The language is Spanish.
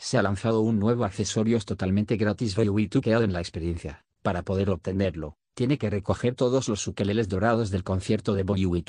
se ha lanzado un nuevo accesorio totalmente gratis Value en la experiencia. Para poder obtenerlo, tiene que recoger todos los ukeleles dorados del concierto de Bowie